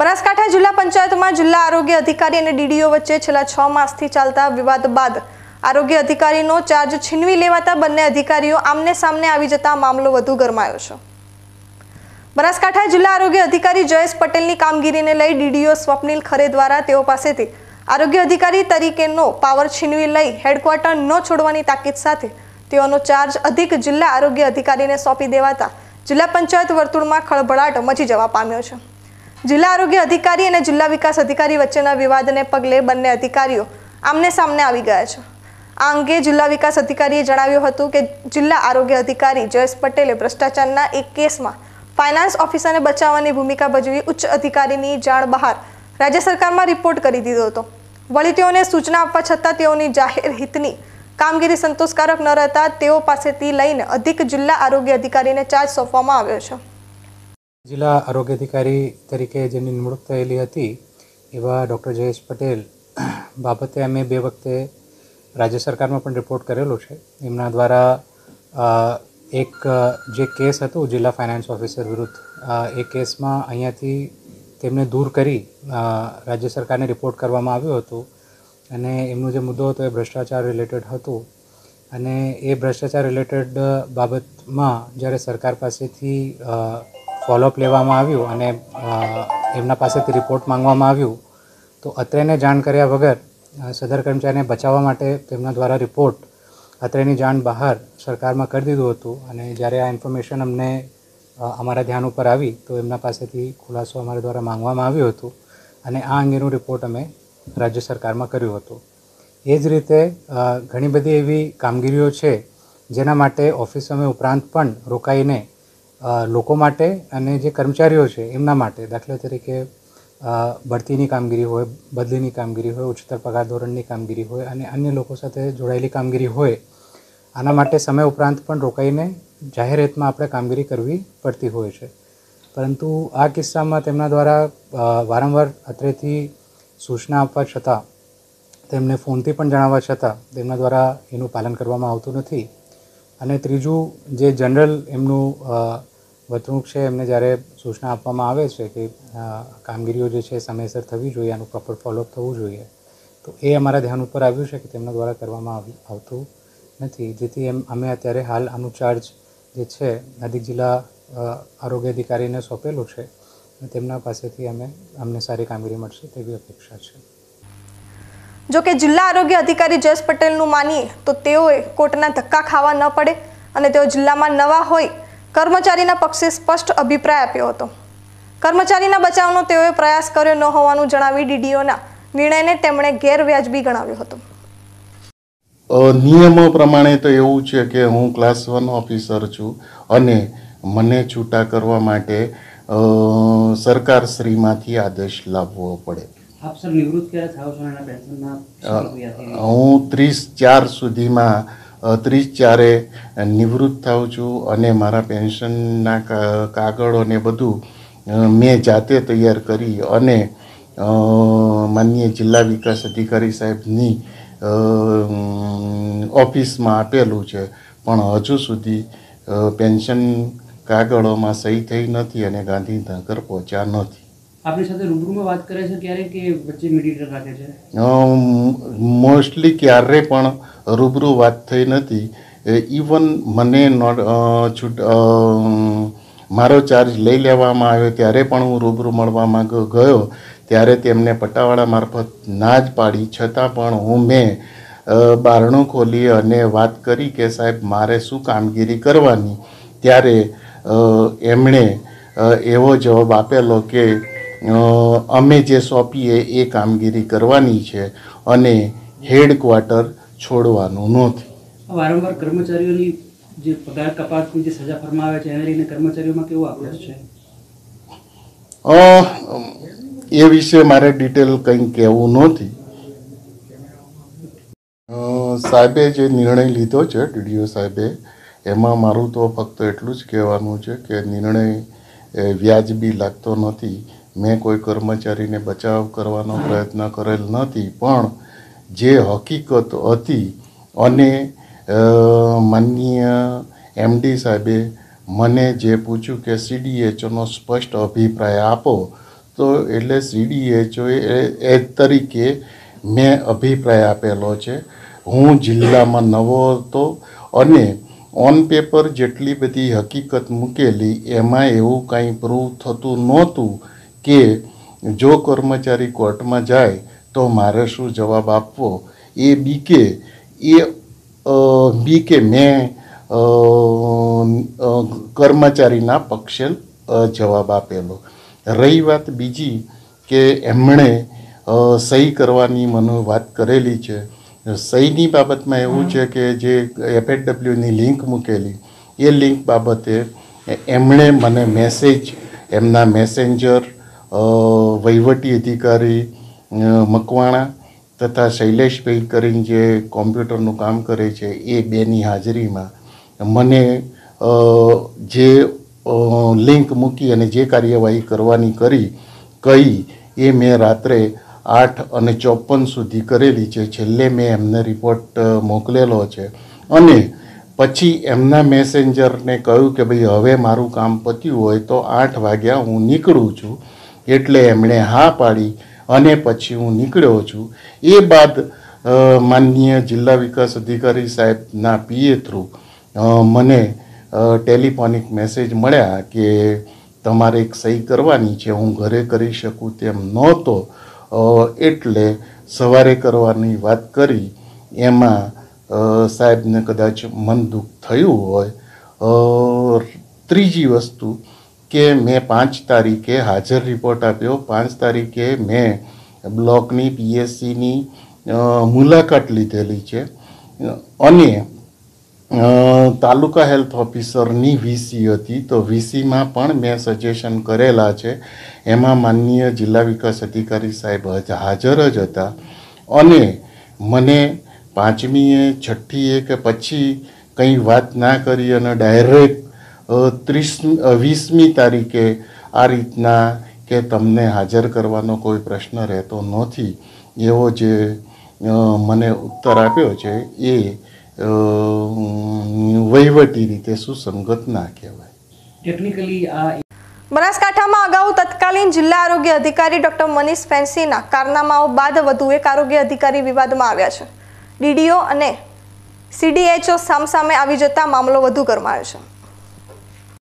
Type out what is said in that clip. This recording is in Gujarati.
બનાસકાંઠા જિલ્લા પંચાયતમાં જિલ્લા આરોગ્ય અધિકારી અને ડીડીઓ વચ્ચે છેલ્લા છ માસથી ચાલતા વિવાદ બાદ આરોગ્ય અધિકારીનો ચાર્જ છીનવી લેવાતા બંને અધિકારીઓ આમને સામને આવી જતા મામલો વધુ ગરમાયો છે બનાસકાંઠા જિલ્લા આરોગ્ય અધિકારી જયેશ પટેલની કામગીરીને લઈ ડીડીઓ સ્વપ્નિલ ખરે દ્વારા તેઓ પાસેથી આરોગ્ય અધિકારી તરીકેનો પાવર છીનવી લઈ હેડક્વાર્ટર ન છોડવાની તાકીદ સાથે તેઓનો ચાર્જ અધિક જિલ્લા આરોગ્ય અધિકારીને સોંપી દેવાતા જિલ્લા પંચાયત વર્તુળમાં ખળભળાટ મચી જવા પામ્યો છે જિલ્લા આરોગ્ય અધિકારી અને જિલ્લા વિકાસ અધિકારી વચ્ચેના વિવાદને પગલે બંને અધિકારીઓ આમને સામને આવી ગયા છે આ અંગે જિલ્લા વિકાસ અધિકારીએ જણાવ્યું હતું કે જિલ્લા આરોગ્ય અધિકારી જયેશ પટેલે ભ્રષ્ટાચારના એક કેસમાં ફાઇનાન્સ ઓફિસરને બચાવવાની ભૂમિકા ભજવી ઉચ્ચ અધિકારીની જાણ બહાર રાજ્ય સરકારમાં રિપોર્ટ કરી દીધો હતો વળી તેઓને સૂચના આપવા છતાં તેઓની જાહેર હિતની કામગીરી સંતોષકારક ન રહેતા તેઓ પાસેથી લઈને અધિક જિલ્લા આરોગ્ય અધિકારીને ચાર્જ સોંપવામાં આવ્યો છે જિલ્લા આરોગ્ય અધિકારી તરીકે જેમની નિમણૂક થયેલી હતી એવા ડૉક્ટર જયેશ પટેલ બાબતે અમે બે વખતે રાજ્ય સરકારમાં પણ રિપોર્ટ કરેલો છે એમના દ્વારા એક જે કેસ હતો જિલ્લા ફાઇનાન્સ ઓફિસર વિરુદ્ધ એ કેસમાં અહીંયાથી તેમને દૂર કરી રાજ્ય સરકારને રિપોર્ટ કરવામાં આવ્યો હતો અને એમનો જે મુદ્દો હતો એ ભ્રષ્ટાચાર રિલેટેડ હતો અને એ ભ્રષ્ટાચાર રિલેટેડ બાબતમાં જ્યારે સરકાર પાસેથી ફોલોઅપ લેવામાં આવ્યું અને એમના પાસેથી રિપોર્ટ માંગવામાં આવ્યું તો અત્રેને જાણ કર્યા વગર સદર કર્મચારીને બચાવવા માટે તેમના દ્વારા રિપોર્ટ અત્રેની જાણ બહાર સરકારમાં કરી દીધું હતું અને જ્યારે આ ઇન્ફોર્મેશન અમને અમારા ધ્યાન ઉપર આવી તો એમના પાસેથી ખુલાસો અમારા દ્વારા માંગવામાં આવ્યો હતો અને આ અંગેનું રિપોર્ટ અમે રાજ્ય સરકારમાં કર્યું હતું એ જ રીતે ઘણી બધી એવી કામગીરીઓ છે જેના માટે ઓફિસ અમે ઉપરાંત પણ રોકાઈને લોકો માટે અને જે કર્મચારીઓ છે એમના માટે દાખલા તરીકે ભરતીની કામગીરી હોય બદલીની કામગીરી હોય ઉચ્ચતર પગાર ધોરણની કામગીરી હોય અને અન્ય લોકો સાથે જોડાયેલી કામગીરી હોય આના માટે સમય ઉપરાંત પણ રોકાઈને જાહેરાતમાં આપણે કામગીરી કરવી પડતી હોય છે પરંતુ આ કિસ્સામાં તેમના દ્વારા વારંવાર અત્રેથી સૂચના આપવા છતાં તેમને ફોનથી પણ જણાવવા છતાં તેમના દ્વારા એનું પાલન કરવામાં આવતું નથી અને ત્રીજું જે જનરલ એમનું વતૃંક છે એમને જ્યારે સૂચના આપવામાં આવે છે કે કામગીરીઓ જે છે સમયસર થવી જોઈએ આનું પ્રોપર ફોલોઅપ થવું જોઈએ તો એ અમારા ધ્યાન ઉપર આવ્યું છે કે તેમના દ્વારા કરવામાં આવતું નથી જેથી એમ અમે અત્યારે હાલ આનું ચાર્જ જે છે નદીક જિલ્લા આરોગ્ય અધિકારીને સોંપેલું છે તેમના પાસેથી અમે અમને સારી કામગીરી મળશે તેવી અપેક્ષા છે જો કે જિલ્લા આરોગ્ય અધિકારી જયેશ પટેલનું માનીએ તો તેઓએ કોર્ટના ધક્કા ખાવા ન પડે અને તેઓ જિલ્લામાં નવા હોય કર્મચારીના પક્ષે સ્પષ્ટ અભિપ્રાય આપ્યો હતો કર્મચારીના બચાવનો તેઓએ પ્રયાસ કર્યો ન હોવાનું જણાવી ડીડીઓના નિર્ણયને તેમણે ગેરવ્યાજબી ગણાવ્યો હતો નિયમો પ્રમાણે તો એવું છે કે હું ક્લાસ વન ઓફિસર છું અને મને છૂટા કરવા માટે સરકાર શ્રીમાંથી આદેશ લાવવો પડે હું ત્રીસ ચાર સુધીમાં ત્રીસ ચારે નિવૃત્ત થાઉં છું અને મારા પેન્શનના કાગળો ને બધું મેં જાતે તૈયાર કરી અને માનીય જિલ્લા વિકાસ અધિકારી સાહેબની ઓફિસમાં આપેલું છે પણ હજુ સુધી પેન્શન કાગળોમાં સહી થઈ નથી અને ગાંધીનગર પહોંચ્યા નથી મોસ્ટલી ક્યારે પણ રૂબરૂ વાત થઈ નથી ઇવન મને છૂટ મારો ચાર્જ લઈ લેવામાં આવ્યો ત્યારે પણ હું રૂબરૂ મળવા માંગો ગયો ત્યારે તેમને પટ્ટાવાળા મારફત ના જ પાડી છતાં પણ હું મેં બારણું ખોલી અને વાત કરી કે સાહેબ મારે શું કામગીરી કરવાની ત્યારે એમણે એવો જવાબ આપેલો કે અમે જે સોંપીએ એ કામગીરી કરવાની છે અને હેડક્વાર્ટર છોડવાનું નથી વારંવાર કર્મચારીઓની જે પગાર કપાતની જે સજા ફરમાવે છે એને લઈને કર્મચારીઓમાં કેવો આક્રોશ છે એ વિશે મારે ડિટેલ કંઈ કહેવું નથી સાહેબે જે નિર્ણય લીધો છે ડીડીઓ સાહેબે એમાં મારું તો ફક્ત એટલું જ કહેવાનું છે કે નિર્ણય વ્યાજબી લાગતો નથી મેં કોઈ કર્મચારીને બચાવ કરવાનો પ્રયત્ન કરેલ નથી પણ જે હકીકત હતી અને માનનીય એમડી સાહેબે મને જે પૂછ્યું કે સીડીએચઓનો સ્પષ્ટ અભિપ્રાય આપો તો એટલે સીડીએચઓ એ તરીકે મેં અભિપ્રાય આપેલો છે હું જિલ્લામાં નવો હતો અને ઓન પેપર જેટલી બધી હકીકત મૂકેલી એમાં એવું કાંઈ પ્રૂવ થતું નહોતું કે જો કર્મચારી કોર્ટમાં જાય તો મારે શું જવાબ આપવો એ બીકે એ બીકે મેં કર્મચારીના પક્ષે જવાબ આપેલો રહી વાત બીજી કે એમણે સહી કરવાની મને વાત કરેલી છે સહીની બાબતમાં એવું છે કે જે એફએડબ્લ્યુની લિંક મૂકેલી એ લિંક બાબતે એમણે મને મેસેજ એમના મેસેન્જર વહીવટી અધિકારી મકવાણા તથા શૈલેષભાઈ કરીને જે કોમ્પ્યુટરનું કામ કરે છે એ બેની હાજરીમાં મને જે લિંક મૂકી અને જે કાર્યવાહી કરવાની કરી કહી એ મેં રાત્રે આઠ અને ચોપન સુધી કરેલી છે છેલ્લે મેં એમને રિપોર્ટ મોકલેલો છે અને પછી એમના મેસેન્જરને કહ્યું કે ભાઈ હવે મારું કામ પત્યું હોય તો આઠ વાગ્યા હું નીકળું છું એટલે એમણે હા પાડી અને પછી હું નીકળ્યો છું એ બાદ માનનીય જિલ્લા વિકાસ અધિકારી સાહેબના પીએ થ્રુ મને ટેલિફોનિક મેસેજ મળ્યા કે તમારે એક સહી કરવાની છે હું ઘરે કરી શકું તેમ નહોતો એટલે સવારે કરવાની વાત કરી એમાં સાહેબને કદાચ મન દુઃખ થયું હોય ત્રીજી વસ્તુ કે મેં પાંચ તારીખે હાજર રિપોર્ટ આપ્યો પાંચ તારીખે મેં બ્લોકની પીએસસીની મુલાકાત લીધેલી છે અને તાલુકા હેલ્થ ઓફિસરની વીસી હતી તો વીસીમાં પણ મેં સજેશન કરેલા છે એમાં માનનીય જિલ્લા વિકાસ અધિકારી સાહેબ હાજર જ હતા અને મને પાંચમીએ છઠ્ઠીએ કે પછી કંઈ વાત ના કરી અને ડાયરેક્ટ ત્રીસ વીસમી તારીખે આ રીતના કે તમને હાજર કરવાનો કોઈ પ્રશ્ન રહેતો નથી એવો જે મને ઉત્તર આપ્યો છે એ વહીવટી રીતે સુસંગત ના કહેવાય ટેકનિકલી આ બનાસકાંઠામાં અગાઉ તત્કાલીન જિલ્લા આરોગ્ય અધિકારી ડોક્ટર મનીષ ફેન્સીના કારનામાઓ બાદ વધુ એક આરોગ્ય અધિકારી વિવાદમાં આવ્યા છે ડીડીઓ અને સીડીએચઓ સામસામે આવી જતા મામલો વધુ ગરમાયો છે